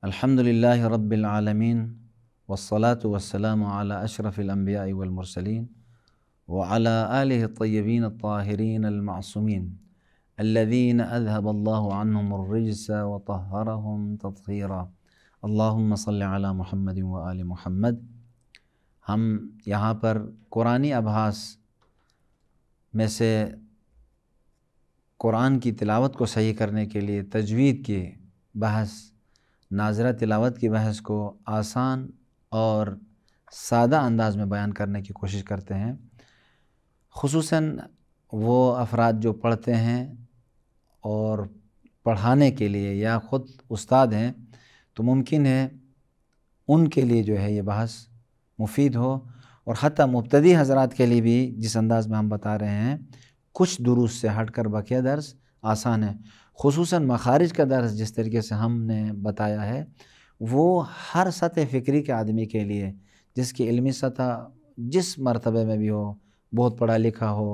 الحمد لله رب العالمين والصلاة والسلام على أشرف الأنبياء والمرسلين وعلى آله الطيبين الطاهرين المعصومين الذين أذهب الله عنهم الرجس وطهرهم تطهيرا اللهم صل على محمد وآل محمد هم यहाँ पर कुरानी अभास में से कुरान की तिलावत को सही करने के नाजरा तिलावत की बहस को आसान और सादा अंदाज में बयान करने की कोशिश करते हैं खसूस वो अफराद जो पढ़ते हैं और पढ़ाने के लिए या ख़ुद उस्ताद हैं तो मुमकिन है उनके लिए जो है ये बहस मुफीद हो और हती मुबतदी हजरात के लिए भी जिस अंदाज़ में हम बता रहे हैं कुछ दुरुस्त से हट कर बकिया दर्ज आसान है खसूस मखारज का दर्ज जिस तरीके से हमने बताया है वो हर सतह फ़िक्री के आदमी के लिए जिसकी इलमी सतह जिस मरतबे में भी हो बहुत पढ़ा लिखा हो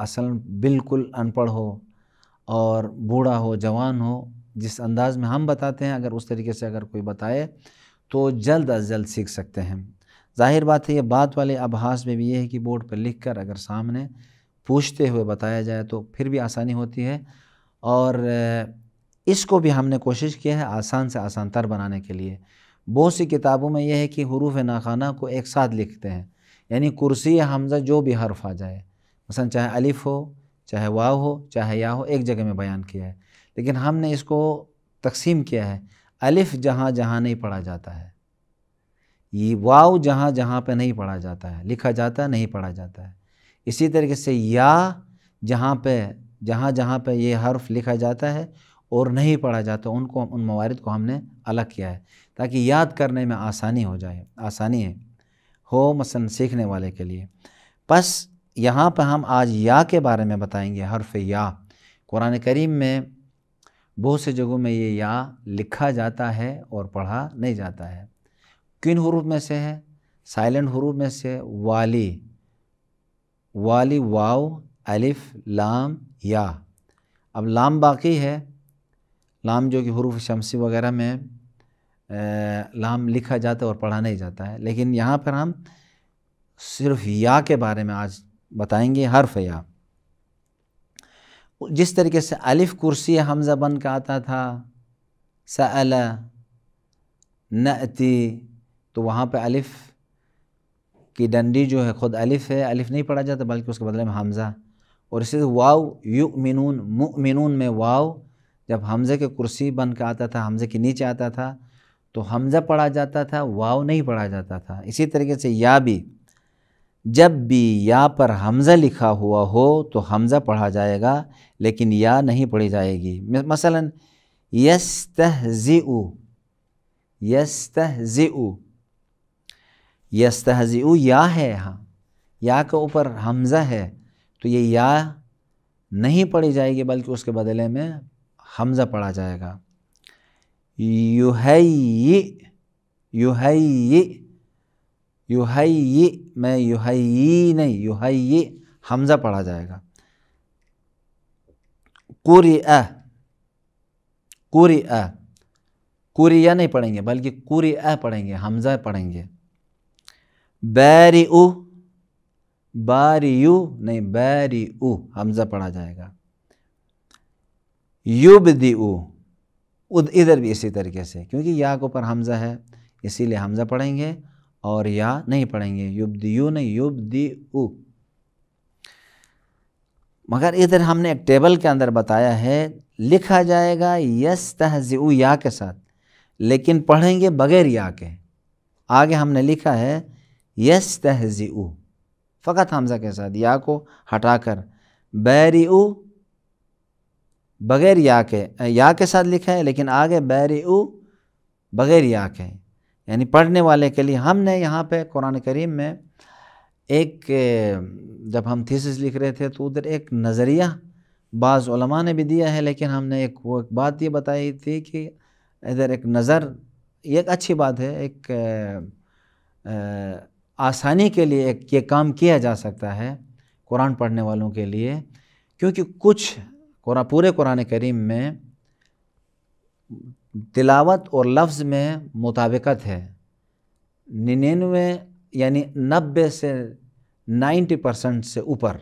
असल बिल्कुल अनपढ़ हो और बूढ़ा हो जवान हो जिस अंदाज़ में हम बताते हैं अगर उस तरीके से अगर कोई बताए तो जल्द अज जल्द सीख सकते हैं ज़ाहिर बात है ये बात वाले अबहास में भी ये है कि बोर्ड पर लिख कर अगर सामने पूछते हुए बताया जाए तो फिर भी आसानी होती है और इसको भी हमने कोशिश किया है आसान से आसान तर बनाने के लिए बहुत सी किताबों में यह है कि हरूफ नाखाना को एक साथ लिखते हैं यानी कुर्सी या हमज़ा जो भी हर्फ आ जाए मसलन चाहे अलिफ हो चाहे वाव हो चाहे या हो एक जगह में बयान किया है लेकिन हमने इसको तकसीम किया है अलिफ जहाँ जहाँ नहीं पढ़ा जाता है ये वाव जहाँ जहाँ पे नहीं पढ़ा जाता है लिखा जाता है नहीं पढ़ा जाता है इसी तरीके से या जहाँ पे जहाँ जहाँ पे ये हर्फ लिखा जाता है और नहीं पढ़ा जाता उनको उन मवारद को हमने अलग किया है ताकि याद करने में आसानी हो जाए आसानी है हो मसन सीखने वाले के लिए बस यहाँ पर हम आज या के बारे में बताएंगे हर्फ या कुरान करीम में बहुत से जगहों में ये या लिखा जाता है और पढ़ा नहीं जाता है किन हरूफ में से है साइलेंट हरूफ में से वाली वाली वाव अलिफ लाम या अब लाम बाकी है लाम जो कि हरूफ शमसी वगैरह में लाम लिखा जाता है और पढ़ा नहीं जाता है लेकिन यहाँ पर हम सिर्फ या के बारे में आज बताएंगे हर्फ या जिस तरीके से अलिफ़ कुर्सी हमज़ा बन का आता था सल नती तो वहाँ पे अलिफ़ की डंडी जो है ख़ुद अलिफ़ है अलिफ़ नहीं पढ़ा जाता बल्कि उसके बदले में हमज़ा और इसे वाव यु मिनून मिनून में वाव जब हमज़े के कुर्सी बन के आता था हमज़े के नीचे आता था तो हमज़ा पढ़ा जाता था वाव नहीं पढ़ा जाता था इसी तरीके से या भी जब भी या पर हमज़ा लिखा हुआ हो तो हमज़ा पढ़ा जाएगा लेकिन या नहीं पढ़ी जाएगी मसलन यस्तहज़िउ यस्तहज़िउ यस्तहज़िउ या है यहाँ या के ऊपर हमज़ा है तो ये या नहीं पढ़ी जाएगी बल्कि उसके बदले में हमज़ा पढ़ा जाएगा युहयी युहयी यूह मैं यूह नहीं युहयी हमज़ा पढ़ा जाएगा कुरी अ कुरी अ कुरी या नहीं पढ़ेंगे बल्कि कुरी अ पढ़ेंगे हमज़ा पढ़ेंगे बैरी उ बारी यू नहीं बैरी उ हमज़ा पढ़ा जाएगा युब दी उ इधर भी इसी तरीके से क्योंकि या के ऊपर हमज़ा है इसीलिए हमज़ा पढ़ेंगे और या नहीं पढ़ेंगे युब दी यू नहीं युब दी उ मगर इधर हमने एक टेबल के अंदर बताया है लिखा जाएगा यस तहजी या के साथ लेकिन पढ़ेंगे बगैर या के आगे हमने लिखा है यस तहजी फ़कत हमज़ा के साथ या को हटा कर बैरी उ बग़ैर या के या के साथ लिखा है लेकिन आगे बैरी उ बग़ैर या के यानी पढ़ने वाले के लिए हमने यहाँ पे कुरान करीम में एक जब हम थीसिस लिख रहे थे तो उधर एक नज़रिया बाज़ ने भी दिया है लेकिन हमने एक वो एक बात ये बताई थी कि इधर एक नज़र ये एक अच्छी बात है एक आ, आ, आसानी के लिए एक ये काम किया जा सकता है कुरान पढ़ने वालों के लिए क्योंकि कुछ कुरा, पूरे कुरान करीम में तिलावत और लफ्ज़ में मुताबिकत है निन्यानवे यानी नब्बे से नाइन्टी परसेंट से ऊपर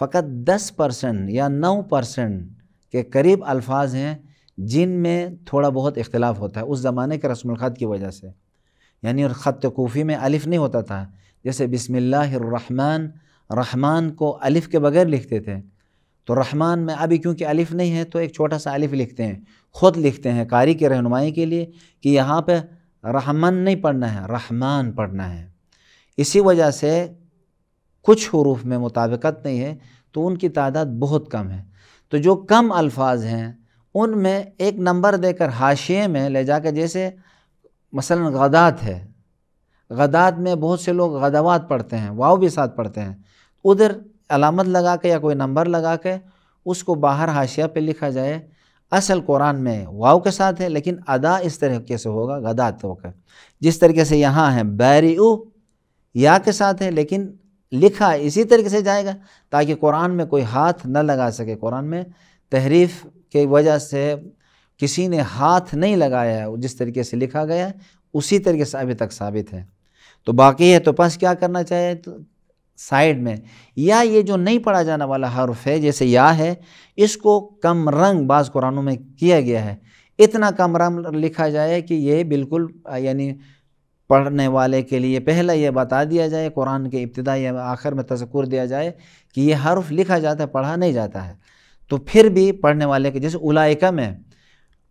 फ़कत दस परसेंट या नौ परसेंट के करीब अल्फाज हैं जिन में थोड़ा बहुत इख्तलाफ होता है उस ज़माने के रस्म की वजह से यानी और ख़त कोफ़ी में अलिफ़ नहीं होता था जैसे बिसमिल्लाहमान रहमान को अलिफ़ के बगैर लिखते थे तो रहमान में अभी क्योंकि अलिफ़ नहीं है तो एक छोटा सा अलिफ़ लिखते हैं ख़ुद लिखते हैं कारी के रहनुमाई के लिए कि यहाँ पर रहमान नहीं पढ़ना है रहमान पढ़ना है इसी वजह से कुछ हरूफ में मुताबिकत नहीं है तो उनकी तादाद बहुत कम है तो जो कम अल्फाज हैं उनमें एक नंबर देकर हाशिए में ले जाकर जैसे मसलन गदात है गदात में बहुत से लोग गदावात पढ़ते हैं वाव भी साथ पढ़ते हैं उधर अलामत लगा के या कोई नंबर लगा के उसको बाहर हाशिया पे लिखा जाए असल कुरान में वाव के साथ है लेकिन अदा इस तरीके से होगा गदात होकर जिस तरीके से यहाँ है बैरी या के साथ है लेकिन लिखा इसी तरीके से जाएगा ताकि कुरान में कोई हाथ न लगा सके कुरान में तहरीफ की वजह से किसी ने हाथ नहीं लगाया है जिस तरीके से लिखा गया है उसी तरीके से अभी तक साबित है तो बाकी है तो पंस क्या करना चाहिए तो साइड में या ये जो नहीं पढ़ा जाने वाला हरफ है जैसे या है इसको कम रंग बाज़ कुरानों में किया गया है इतना कम रंग लिखा जाए कि ये बिल्कुल यानी पढ़ने वाले के लिए पहला ये बता दिया जाए कुरान के इब्तदा या आखिर में तस्कूर दिया जाए कि ये हरफ़ लिखा जाता है पढ़ा नहीं जाता है तो फिर भी पढ़ने वाले के जैसे उलाइका में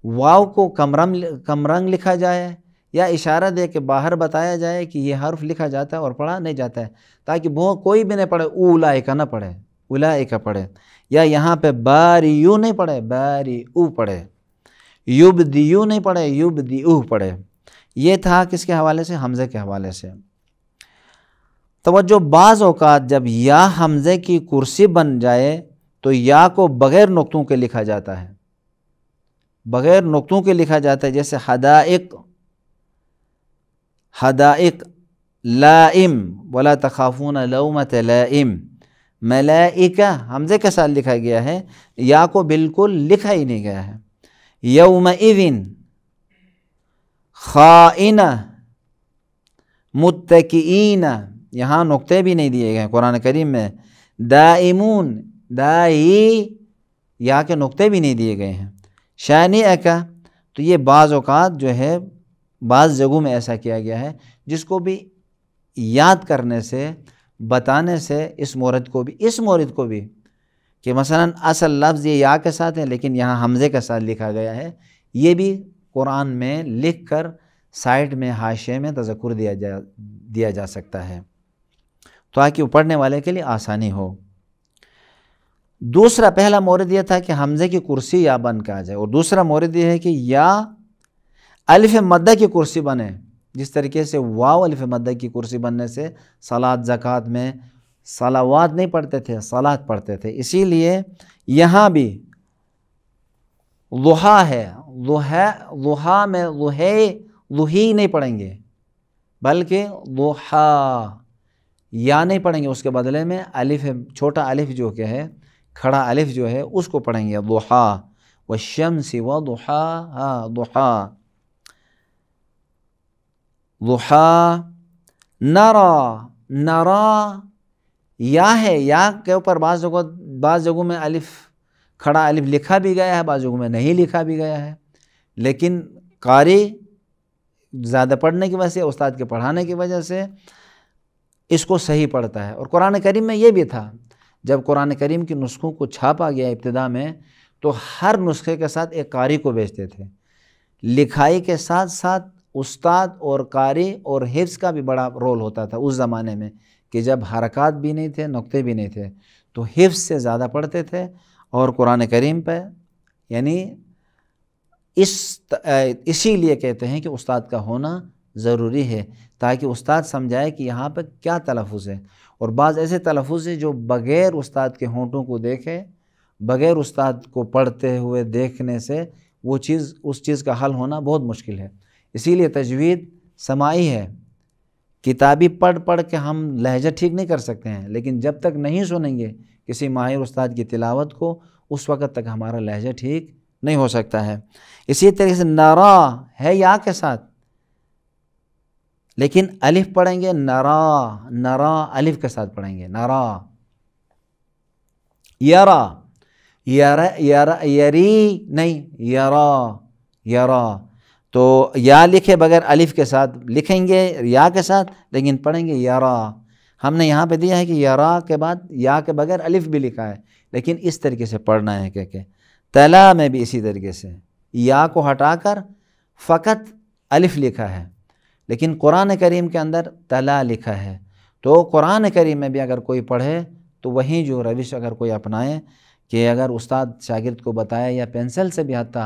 वाव को कमरम कमरंग लिखा जाए या इशारा दे के बाहर बताया जाए कि ये हर्फ लिखा जाता है और पढ़ा नहीं जाता है ताकि वो कोई भी नहीं पढ़े उलाए का ना पढ़े उलाए का पढ़े या यहाँ पे बारी यू नहीं पढ़े बारी ऊ पढ़े युब यू नहीं पढ़े युब दी दिऊ पढ़े ये था किसके हवाले से हमज़े के हवाले से तोज्जो बाज़ अवत जब या हमज़े की कुर्सी बन जाए तो या को बग़ैर नुकतों के लिखा जाता है बग़ैर नुकतों के लिखा जाता है जैसे हदाइक हदाइक लाइम वला तखाफून लौमत लाइम मलाइका हमजे के साथ लिखा गया है या को बिल्कुल लिखा ही नहीं गया है यौम इदिन खाइन मुतकीना यहाँ नुक्ते भी नहीं दिए गए कुरान करीम में दाइमून दाई या के नुक्ते भी नहीं दिए गए हैं शायन अका तो ये बाज़ अवत जो है बाज़ जगहों में ऐसा किया गया है जिसको भी याद करने से बताने से इस मोरद को भी इस मोरद को भी कि मसला असल लफ्ज़ ये या के साथ है लेकिन यहाँ हमज़े के साथ लिखा गया है ये भी कुरान में लिख कर साइड में हाशे में तजक्र दिया जा दिया जा सकता है ताकि पढ़ने वाले के लिए आसानी हो दूसरा पहला मोरद यह था कि हमज़े की कुर्सी या बन कहा जाए और दूसरा मोरद यह है कि या अलिफ मद की कुर्सी बने जिस तरीके से वाव अलिफ मद की कुर्सी बनने से सलाद जक़ात में सलावाद नहीं पढ़ते थे सलाद पढ़ते थे इसीलिए यहाँ भी लुहा है लुहा लुहा में लुहे लुही नहीं पढ़ेंगे बल्कि लुहा या नहीं पढ़ेंगे उसके बदले में अलिफ छोटा अलिफ जो के है खड़ा अलिफ जो है उसको पढ़ेंगे दुहा व शम से व दुहा हा दुहा दुहा नरा नरा या है या के ऊपर बाज़ जगह बाज़ जगहों में अलिफ खड़ा अलिफ लिखा भी गया है बाज़ जगहों में नहीं लिखा भी गया है लेकिन कारी ज़्यादा पढ़ने की वजह से उस्ताद के पढ़ाने की वजह से इसको सही पढ़ता है और कुरान करीम में ये भी था जब कुरान करीम के नुस्खों को छापा गया इब्तदा में तो हर नुस्खे के साथ एक कारी को बेचते थे लिखाई के साथ साथ उस्ताद और कारी और हिफ्स का भी बड़ा रोल होता था उस ज़माने में कि जब हरकत भी नहीं थे नुक्ते भी नहीं थे तो हिफ्स से ज़्यादा पढ़ते थे और कुरान करीम पर यानी इस इसी लिए कहते हैं कि उस्ताद का होना ज़रूरी है ताकि उस्ताद समझाए कि यहाँ पर क्या तलफ़ है और बाज़ ऐसे तलफ़ हैं जो बग़ैर उस्ताद के होंठों को देखे बग़ैर उस्ताद को पढ़ते हुए देखने से वो चीज़ उस चीज़ का हल होना बहुत मुश्किल है इसीलिए तजवीद समाई है किताबी पढ़ पढ़ के हम लहजा ठीक नहीं कर सकते हैं लेकिन जब तक नहीं सुनेंगे किसी माहिर उस्ताद की तिलावत को उस वक़्त तक हमारा लहजा ठीक नहीं हो सकता है इसी तरीके से नारा है या के साथ लेकिन अलिफ पढ़ेंगे नरा नरा अलिफ के साथ पढ़ेंगे नरा यरा यरा यरा यरी नहीं यरा यरा तो या लिखे बगैर अलिफ के साथ लिखेंगे या के साथ लेकिन पढ़ेंगे यरा हमने यहाँ पे दिया है कि यरा के बाद या के बगैर अलिफ भी लिखा है लेकिन इस तरीके से पढ़ना है कह के तला में भी इसी तरीके से या को हटाकर फ़कत अलिफ लिखा है लेकिन कुरान करीम के अंदर तला लिखा है तो कुरान करीम में भी अगर कोई पढ़े तो वहीं जो रविश अगर कोई अपनाए कि अगर उस्ताद शागिर्द को बताए या पेंसिल से भी हता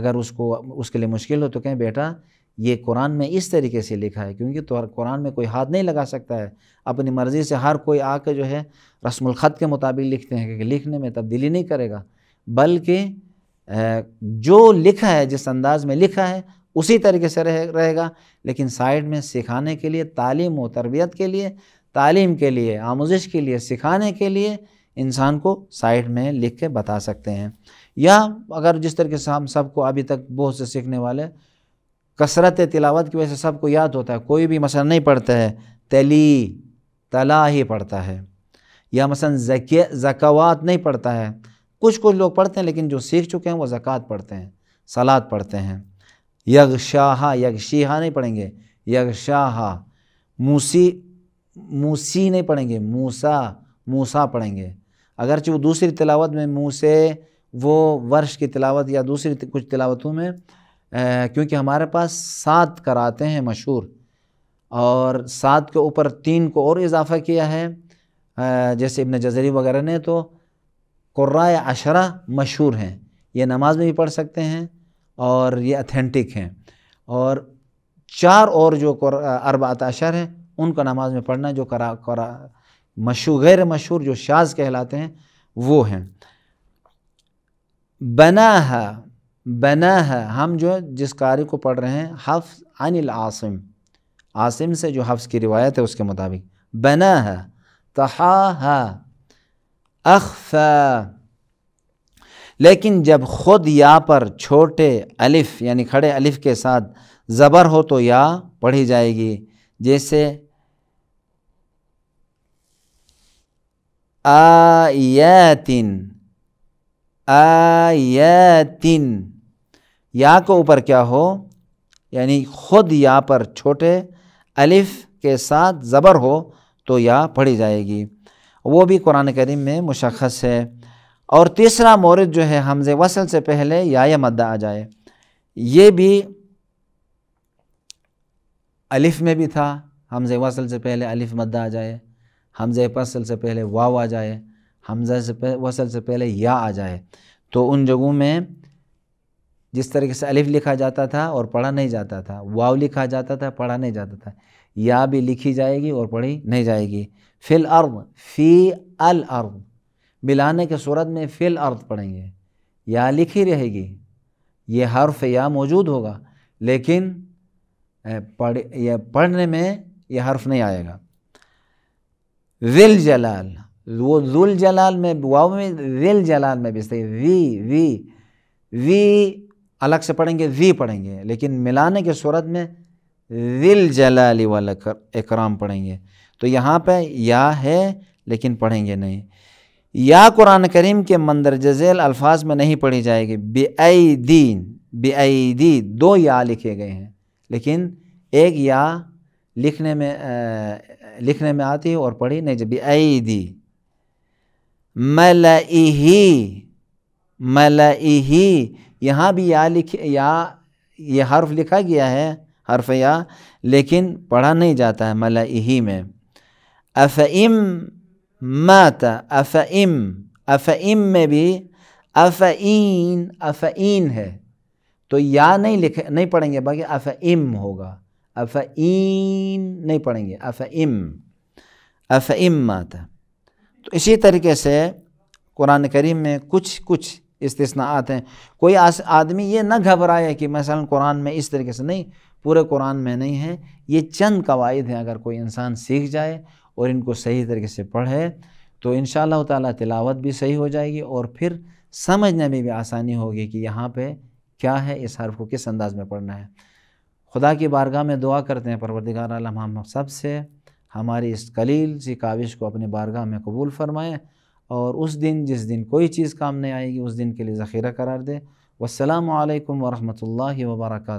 अगर उसको उसके लिए मुश्किल हो तो कहें बेटा ये कुरान में इस तरीके से लिखा है क्योंकि तो कुरान में कोई हाथ नहीं लगा सकता है अपनी मर्ज़ी से हर कोई आके जो है रस्मलख़त के मुताबिक लिखते हैं क्योंकि लिखने में तब्दीली नहीं करेगा बल्कि जो लिखा है जिस अंदाज़ में लिखा है उसी तरीके से रहे रहेगा लेकिन साइड में सिखाने के लिए तालीम व तरबियत के लिए तालीम के लिए आमोजिश के लिए सिखाने के लिए इंसान को साइड में लिख के बता सकते हैं या अगर जिस तरीके से हम सबको अभी तक बहुत से सीखने वाले कसरत तिलावत की वजह से सबको याद होता है कोई भी मसला नहीं पढ़ता है तली तला ही पढ़ता है या मसलन जकवात नहीं पढ़ता है कुछ कुछ लोग पढ़ते हैं लेकिन जो सीख चुके हैं वो ज़क़़त पढ़ते हैं सलाद पढ़ते हैं यगशाहा यगशीहा नहीं पढ़ेंगे यगशाहा मूसी मूसी नहीं पढ़ेंगे मूसा मूसा पढ़ेंगे अगरचि वो दूसरी तिलावत में मूसे वो वर्ष की तिलावत या दूसरी कुछ तिलावतों में क्योंकि हमारे पास सात कराते हैं मशहूर और सात के ऊपर तीन को और इजाफ़ा किया है जैसे इबन जजरी वगैरह ने तो कुर्रा अशरा मशहूर हैं ये नमाज में भी पढ़ सकते हैं और ये अथेंटिक हैं और चार और जो अरब अताशर हैं उनका नमाज में पढ़ना जो करा करा मशहूर गैर मशहूर जो शाज कहलाते हैं वो हैं बना है बना है हम जो जिस कारी को पढ़ रहे हैं हफ्स अनिल आसिम आसिम से जो हफ्स की रिवायत है उसके मुताबिक बना है तहा अखफ़ा लेकिन जब ख़ुद या पर छोटे अलिफ़ यानी खड़े अलिफ़ के साथ ज़बर हो तो या पढ़ी जाएगी जैसे आयतिन आयतिन या को ऊपर क्या हो यानी ख़ुद या पर छोटे अलिफ़ के साथ ज़बर हो तो या पढ़ी जाएगी वो भी कुरान करीम में मुशख़ है और तीसरा मोरद जो है हमज वसल से पहले या, या मद्दा आ जाए ये भी अलिफ में भी था हमज़े वसल से पहले अलिफ मद्दा आ जाए हमजे फसल से पहले वाव आ जाए हमजा से वसल से पहले या आ जाए तो उन जगहों में जिस तरीके से अलिफ लिखा जाता था और पढ़ा नहीं जाता था वाव लिखा जाता था पढ़ा नहीं जाता था या भी लिखी जाएगी और पढ़ी नहीं जाएगी फिल अर्म फ़ी अल अर्म मिलाने के सूरत में फ़िल अर्थ पढ़ेंगे या लिखी रहेगी ये हर्फ या मौजूद होगा लेकिन पढ़ या पढ़ने में यह हर्फ नहीं आएगा विल जलाल वो जुल जलाल में वाव में विल जलाल में भी सही वी वी वी अलग से पढ़ेंगे वी पढ़ेंगे लेकिन मिलाने के सूरत में विल जलाली वाला एकराम पढ़ेंगे तो यहाँ पे या है लेकिन पढ़ेंगे नहीं या कुरान करीम के मंदरज अल्फाज में नहीं पढ़ी जाएगी बेई दीन बेई दी दो या लिखे गए हैं लेकिन एक या लिखने में आ, लिखने में आती है और पढ़ी नहीं जब बेई दी मल मल ही यहाँ भी या लिख या ये हर्फ लिखा गया है हर्फ या लेकिन पढ़ा नहीं जाता है मल ही में इम माता अफ इम में भी अफ इन अफ इन है तो या नहीं लिखे नहीं पढ़ेंगे बाकी अफ इम होगा अफ इन नहीं पढ़ेंगे अफ अफ़इम अफ़इम माता तो इसी तरीके से कुरान करीम में कुछ कुछ आते हैं कोई आदमी ये ना घबराए कि मसलन कुरान में इस तरीके से नहीं पूरे कुरान में नहीं है ये चंद कवायद हैं अगर कोई इंसान सीख जाए और इनको सही तरीके से पढ़े तो इन ताला तिलावत भी सही हो जाएगी और फिर समझने में भी आसानी होगी कि यहाँ पे क्या है इस हर्फ को किस अंदाज़ में पढ़ना है खुदा की बारगाह में दुआ करते हैं परवरदिगार आलम हम सब से हमारी इस कलील सी काविश को अपने बारगाह में कबूल फरमाएँ और उस दिन जिस दिन कोई चीज़ काम नहीं आएगी उस दिन के लिए ज़ख़ीरा करार दे वालकम वरहमल वर्का